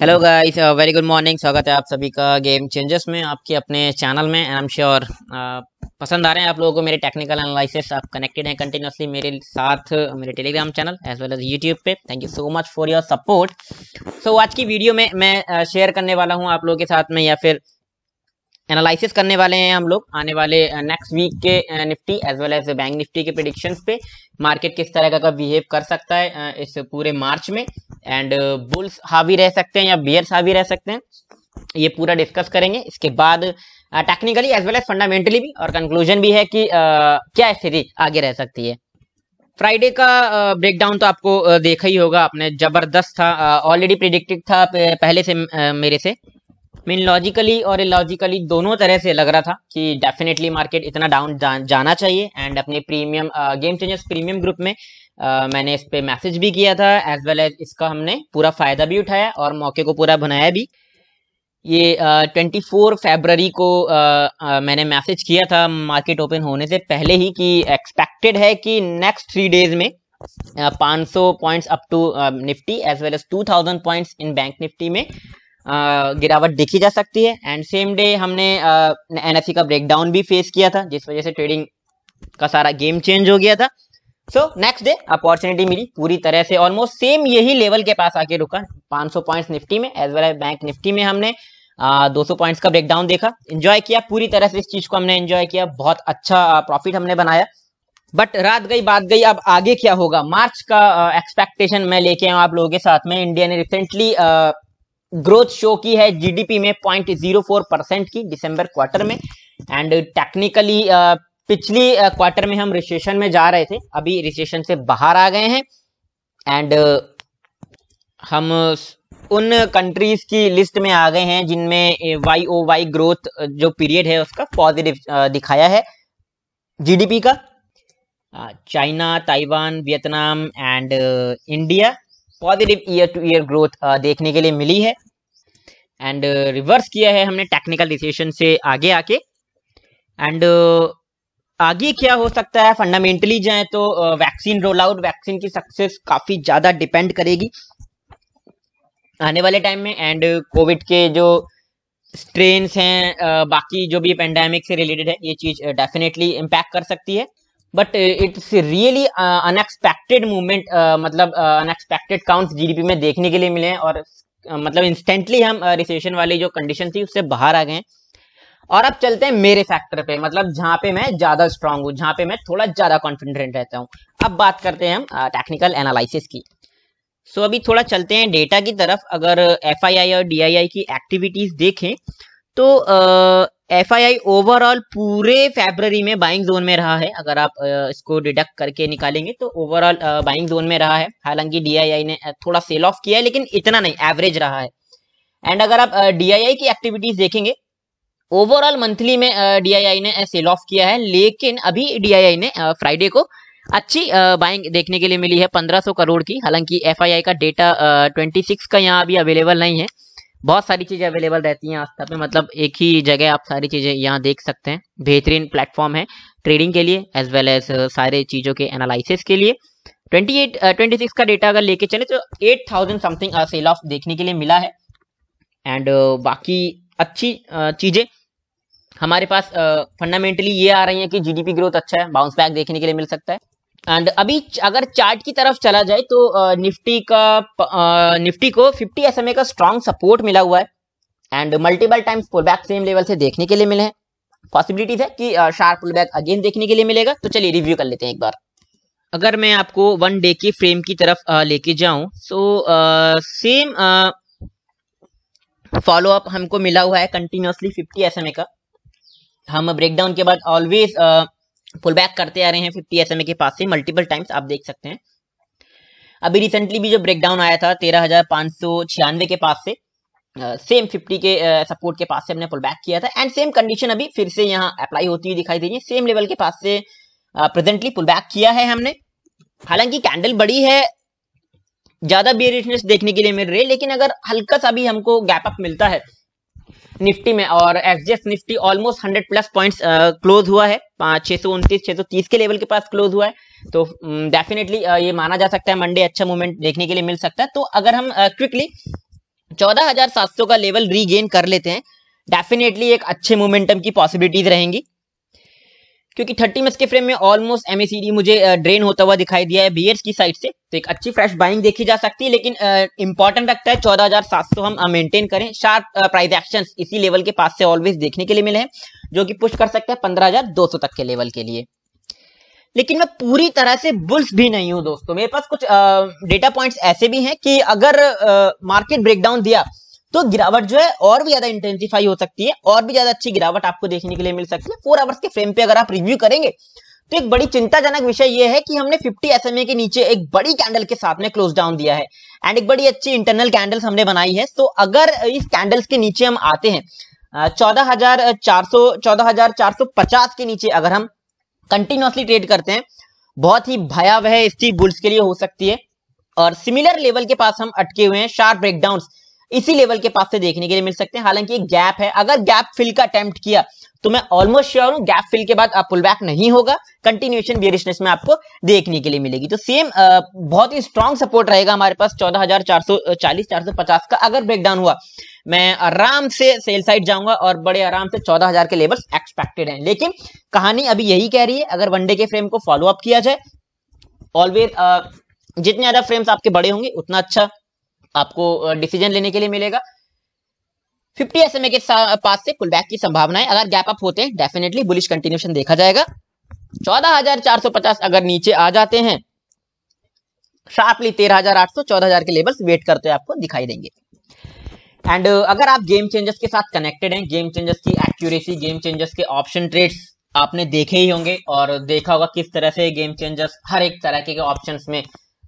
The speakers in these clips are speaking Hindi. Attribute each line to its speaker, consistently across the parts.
Speaker 1: hello guys very good morning स्वागत है आप सभी का गेम चेंजर्स में आपके अपने चैनल में आई एम श्योर पसंद आ रहे हैं आप लोगों को मेरे टेक्निकल एनालिसिस आप कनेक्टेड हैं कंटिन्यूसली मेरे साथ मेरे Telegram channel as well as YouTube पे thank you so much for your support so आज की वीडियो में मैं शेयर uh, करने वाला हूँ आप लोगों के साथ में या फिर एनालिसिस करने वाले हैं हम लोग आने वाले नेक्स्ट uh, वीक के Nifty as well as bank Nifty के प्रिडिक्शंस पे मार्केट किस तरह का बिहेव कर सकता है uh, इस पूरे मार्च में एंड बुल्स uh, हावी रह सकते हैं या बियर्स हावी रह सकते हैं ये पूरा डिस्कस करेंगे इसके बाद technically as well as fundamentally भी और कंक्लूजन भी है कि uh, क्या स्थिति आगे रह सकती है फ्राइडे का ब्रेकडाउन uh, तो आपको uh, देखा ही होगा आपने जबरदस्त था ऑलरेडी uh, प्रिडिक्टेड था पहले से uh, मेरे से मीन लॉजिकली और इलॉजिकली दोनों तरह से लग रहा था कि डेफिनेटली मार्केट इतना डाउन जा, जाना चाहिए एंड अपने premium game changers premium group में मैंने इस पे मैसेज भी किया था एज वेल एज इसका हमने पूरा फायदा भी उठाया और मौके को पूरा बनाया भी ये ट्वेंटी फोर फेबररी को आ, आ, मैंने मैसेज किया था मार्केट ओपन होने से पहले ही कि एक्सपेक्टेड है कि नेक्स्ट थ्री डेज में पाँच सौ points up to Nifty as well as two thousand points in bank Nifty में गिरावट देखी जा सकती है एंड सेम डे हमने एनएफसी का ब्रेकडाउन भी फेस किया था जिस वजह से ट्रेडिंग का सारा गेम चेंज हो गया था सो नेक्स्ट डे अपॉर्चुनिटी मिली पूरी तरह से ऑलमोस्ट सेम यही लेवल के पास आके रुका 500 पॉइंट्स निफ्टी में as well as bank Nifty में हमने आ, 200 पॉइंट्स का ब्रेकडाउन देखा एंजॉय किया पूरी तरह से इस चीज को हमने एंजॉय किया बहुत अच्छा प्रॉफिट हमने बनाया बट रात गई बात गई अब आगे क्या होगा मार्च का एक्सपेक्टेशन मैं लेके आऊँ आप लोगों के साथ में इंडिया ने रिसेंटली ग्रोथ शो की है जीडीपी में फोर परसेंट की डिसम्बर क्वार्टर में एंड टेक्निकली पिछली क्वार्टर में हम रिसेशन में जा रहे थे अभी रिसेशन से बाहर आ गए हैं एंड हम उन कंट्रीज की लिस्ट में आ गए हैं जिनमें वाई ओ वाई ग्रोथ जो पीरियड है उसका पॉजिटिव दिखाया है जीडीपी का China Taiwan Vietnam and India positive year to year growth देखने के लिए मिली है एंड रिवर्स किया है हमने टेक्निकल रिसेशन से आगे आके एंड आगे क्या हो सकता है फंडामेंटली जाए तो वैक्सीन रोल आउट वैक्सीन की सक्सेस काफी ज्यादा डिपेंड करेगी आने वाले टाइम में एंड कोविड के जो स्ट्रेन हैं बाकी जो भी पेंडेमिक से रिलेटेड है ये चीज डेफिनेटली इम्पैक्ट कर सकती है but it's really unexpected movement मतलब अनएक्सपेक्टेड काउंट्स जीडीपी में देखने के लिए मिले हैं और uh, मतलब इंस्टेंटली हम रिसेशन वाली जो कंडीशन थी उससे बाहर आ गए हैं और अब चलते हैं मेरे फैक्टर पे मतलब जहां पे मैं ज्यादा स्ट्रांग हूँ जहां पे मैं थोड़ा ज्यादा कॉन्फिडेंट रहता हूँ अब बात करते हैं हम टेक्निकल एनालिसिस की सो अभी थोड़ा चलते हैं डेटा की तरफ अगर एफ और डी की एक्टिविटीज देखें तो एफ ओवरऑल पूरे फेबररी में बाइंग जोन में रहा है अगर आप इसको डिडक्ट करके निकालेंगे तो ओवरऑल बाइंग जोन में रहा है हालांकि डी ने थोड़ा सेल ऑफ किया है लेकिन इतना नहीं एवरेज रहा है एंड अगर आप डी की एक्टिविटीज देखेंगे ओवरऑल मंथली में डीआईआई ने सेल ऑफ किया है लेकिन अभी डीआईआई ने फ्राइडे को अच्छी बाइंग देखने के लिए मिली है 1500 करोड़ की हालांकि एफआईआई का डेटा 26 का यहाँ अभी अवेलेबल नहीं है बहुत सारी चीज़ें अवेलेबल रहती हैं आस्था पे मतलब एक ही जगह आप सारी चीज़ें यहाँ देख सकते हैं बेहतरीन प्लेटफॉर्म है ट्रेडिंग के लिए एज वेल एज सारे चीज़ों के एनालिसिस के लिए 28 26 का डेटा अगर लेके चले तो 8000 समथिंग सेल ऑफ देखने के लिए मिला है एंड बाकी अच्छी चीज़ें हमारे पास फंडामेंटली ये आ रही है कि जीडीपी ग्रोथ अच्छा है बाउंस बैक देखने के लिए मिल सकता है एंड अभी अगर चार्ट की तरफ चला जाए तो निफ्टी का निफ्टी को फिफ्टी एसएमए का स्ट्रांग सपोर्ट मिला हुआ है and multiple times pull back same level से देखने के लिए मिले हैं पॉसिबिलिटीज है कि शार्प पुल बैक अगेन देखने के लिए मिलेगा तो चलिए रिव्यू कर लेते हैं एक बार अगर मैं आपको वन डे के फ्रेम की तरफ लेके जाऊं सो सेम फॉलो अप हमको मिला हुआ है कंटिन्यूसली 50 एस का हम ब्रेकडाउन के बाद ऑलवेज पुल बैक करते आ रहे हैं फिफ्टी एस के पास से मल्टीपल टाइम्स आप देख सकते हैं अभी रिसेंटली भी जो ब्रेकडाउन आया था तेरह हजार सौ छियानवे के पास से सेम uh, फिफ्टी के सपोर्ट uh, के पास से हमने पुल बैक किया था एंड सेम कंडीशन अभी फिर से यहाँ अप्लाई होती हुई दिखाई दे रही है सेम लेवल के पास से प्रेजेंटली पुल बैक किया है हमने हालांकि कैंडल बड़ी है ज्यादा बियरिशनेस देखने के लिए मिल रही है लेकिन अगर हल्का सा भी हमको गैप अप मिलता है निफ्टी में और एसजीएस Nifty almost hundred plus point close हुआ है छह सौ उनतीस छह सौ तीस के लेवल के पास क्लोज हुआ है तो डेफिनेटली mm, uh, ये माना जा सकता है मंडे अच्छा मूवमेंट देखने के लिए मिल सकता है तो अगर हम क्विकली uh, चौदह हजार सात सौ का लेवल रीगेन कर लेते हैं डेफिनेटली एक अच्छे मोमेंटम की पॉसिबिलिटीज रहेंगी क्योंकि थर्टी एम के फ्रेम में ऑलमोस्ट एम मुझे ड्रेन होता हुआ दिखाई दिया है बियर्स की साइड से तो एक अच्छी फ्रेश बाइंग देखी जा सकती है लेकिन इंपॉर्टेंट रखता है चौदह हजार सात सौ हम मेंटेन करें शार्प प्राइस एक्शन इसी लेवल के पास से ऑलवेज देखने के लिए मिले हैं जो कि पुश कर सकते हैं पंद्रह हजार दो सौ तक के लेवल के लिए लेकिन मैं पूरी तरह से बुल्स भी नहीं हूं दोस्तों मेरे पास कुछ डेटा पॉइंट्स ऐसे भी हैं कि अगर मार्केट ब्रेकडाउन दिया तो गिरावट जो है और भी ज्यादा इंटेंसिफाई हो सकती है और भी ज्यादा अच्छी गिरावट आपको देखने के लिए मिल सकती है फोर आवर्स के फ्रेम पे अगर आप रिव्यू करेंगे तो एक बड़ी चिंताजनक विषय यह है कि हमने 50 एस के नीचे एक बड़ी कैंडल के साथ में क्लोज डाउन दिया है एंड एक बड़ी अच्छी इंटरनल कैंडल्स हमने बनाई है तो अगर इस कैंडल्स के नीचे हम आते हैं चौदह हजार चार सौ चौदह हजार चार सौ पचास के नीचे अगर हम कंटिन्यूसली ट्रेड करते हैं बहुत ही भयावह स्थिति बुल्स के लिए हो सकती है और सिमिलर लेवल के पास हम अटके हुए हैं शार्प ब्रेकडाउन इसी लेवल के पास से देखने के लिए मिल सकते हैं हालांकि एक गैप है अगर गैप फिल का अटेम्प्ट किया तो मैं ऑलमोस्ट श्योर हूं गैप फिल के बाद आप पुल बैक नहीं होगा कंटिन्यूएशन बियरिशनेस में आपको देखने के लिए मिलेगी तो सेम बहुत ही स्ट्रांग सपोर्ट रहेगा हमारे पास चौदह हजार का अगर ब्रेकडाउन हुआ मैं आराम से सेल साइड जाऊंगा और बड़े आराम से 14,000 के लेवल्स एक्सपेक्टेड हैं लेकिन कहानी अभी यही कह रही है अगर वनडे के फ्रेम को फॉलो अप किया जाए ऑलवेज जितने ज्यादा फ्रेम्स आपके बड़े होंगे उतना अच्छा आपको डिसीजन लेने के लिए मिलेगा फिफ्टी एस के पास से कुलबैक की संभावना है अगर गैप अप होते हैं डेफिनेटली बुलिश कंटिन्यूशन देखा जाएगा 14,450 अगर नीचे आ जाते हैं शार्पली 13,800 14,000 के लेवल्स वेट करते हुए आपको दिखाई देंगे एंड अगर आप गेम चेंजर्स के साथ कनेक्टेड हैं गेम चेंजर्स की एक्यूरेसी गेम चेंजर्स के ऑप्शन ट्रेड्स आपने देखे ही होंगे और देखा होगा किस तरह से गेम चेंजर्स हर एक तरह के ऑप्शन में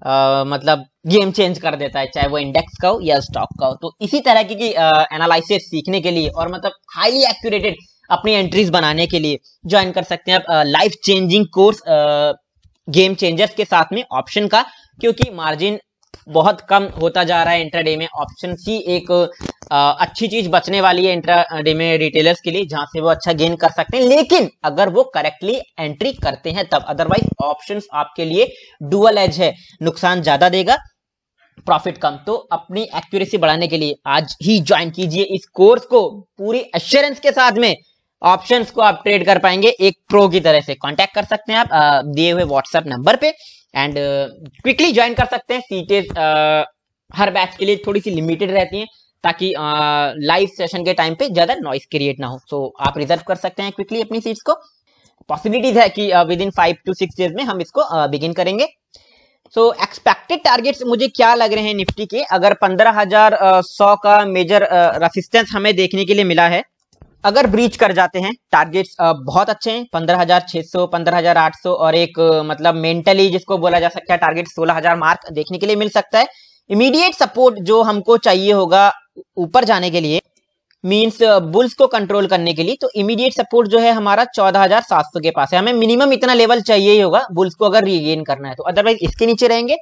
Speaker 1: आ, मतलब गेम चेंज कर देता है चाहे वो इंडेक्स का हो या स्टॉक का हो तो इसी तरह की, की एनालिसिस सीखने के लिए और मतलब हाईली एक्यूरेटेड अपनी एंट्रीज बनाने के लिए ज्वाइन कर सकते हैं आप life changing course game changers के साथ में ऑप्शन का क्योंकि मार्जिन बहुत कम होता जा रहा है इंटरडे में ऑप्शन सी एक आ, अच्छी चीज बचने वाली है इंटरडे में रिटेलर्स के लिए जहां से वो अच्छा गेन कर सकते हैं लेकिन अगर वो करेक्टली एंट्री करते हैं तब अदरवाइज ऑप्शंस आपके लिए डुअल एज है नुकसान ज्यादा देगा प्रॉफिट कम तो अपनी एक्यूरेसी बढ़ाने के लिए आज ही ज्वाइन कीजिए इस कोर्स को पूरी एश्योरेंस के साथ में ऑप्शंस को आप ट्रेड कर पाएंगे एक प्रो की तरह से कांटेक्ट कर सकते हैं आप दिए हुए व्हाट्सएप नंबर पे एंड क्विकली ज्वाइन कर सकते हैं सीटें हर बैच के लिए थोड़ी सी लिमिटेड रहती हैं ताकि लाइव सेशन के टाइम पे ज्यादा नॉइस क्रिएट ना हो सो so, आप रिजर्व कर सकते हैं क्विकली अपनी सीट्स को पॉसिबिलिटीज है कि within five to six days में हम इसको बिगिन uh, करेंगे सो एक्सपेक्टेड टारगेट्स मुझे क्या लग रहे हैं निफ्टी के अगर पंद्रह हजार सौ का मेजर रेसिस्टेंस हमें देखने के लिए मिला है अगर ब्रीच कर जाते हैं टारगेट्स बहुत अच्छे हैं पंद्रह हजार छह सौ पंद्रह हजार आठ सौ और एक मतलब मेंटली जिसको बोला जा सकता है टारगेट सोलह हजार मार्क देखने के लिए मिल सकता है इमीडिएट सपोर्ट जो हमको चाहिए होगा ऊपर जाने के लिए मीन्स बुल्स को कंट्रोल करने के लिए तो इमीडिएट सपोर्ट जो है हमारा सौ के पास है हमें मिनिमम इतना लेवल चाहिए ही होगा बुल्स को अगर रिगेन करना है तो अदरवाइज इसके नीचे रहेंगे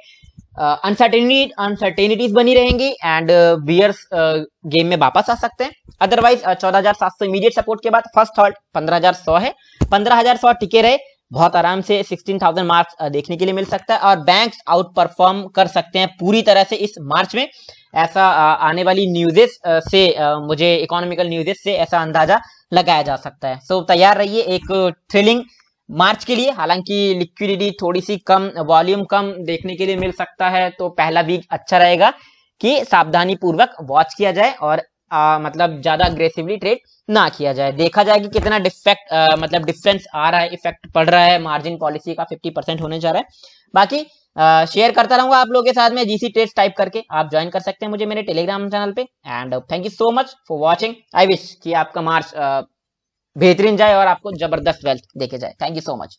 Speaker 1: अनसर्टेनिटी uh, अनसर्टेनिटीज बनी रहेंगी एंड बियर्स गेम में वापस आ सकते हैं अदरवाइज uh, चौदह हजार सात सौ इमीडिएट सपोर्ट के बाद फर्स्ट थर्ड पंद्रह हजार सौ है पंद्रह हजार सौ टिके रहे बहुत आराम से 16,000 मार्क्स uh, देखने के लिए मिल सकता है और बैंक्स आउट परफॉर्म कर सकते हैं पूरी तरह से इस मार्च में ऐसा आने वाली न्यूजेस से मुझे इकोनॉमिकल न्यूजेस से ऐसा अंदाजा लगाया जा सकता है सो so, तैयार रहिए एक थ्रिलिंग मार्च के लिए हालांकि लिक्विडिटी थोड़ी सी कम वॉल्यूम कम देखने के लिए मिल सकता है तो पहला वीक अच्छा रहेगा कि सावधानी पूर्वक वॉच किया जाए और आ, मतलब ज्यादा अग्रेसिवली ट्रेड ना किया जाए देखा जाए कि कितना डिफेक्ट आ, मतलब डिफरेंस आ रहा है इफेक्ट पड़ रहा है मार्जिन पॉलिसी का 50 परसेंट होने जा रहा है बाकी शेयर करता रहूंगा आप लोगों के साथ में जीसी ट्रेड टाइप करके आप ज्वाइन कर सकते हैं मुझे मेरे टेलीग्राम चैनल पे and thank you so much for watching I wish कि आपका मार्च बेहतरीन जाए और आपको जबरदस्त वेल्थ देखे जाए थैंक यू सो मच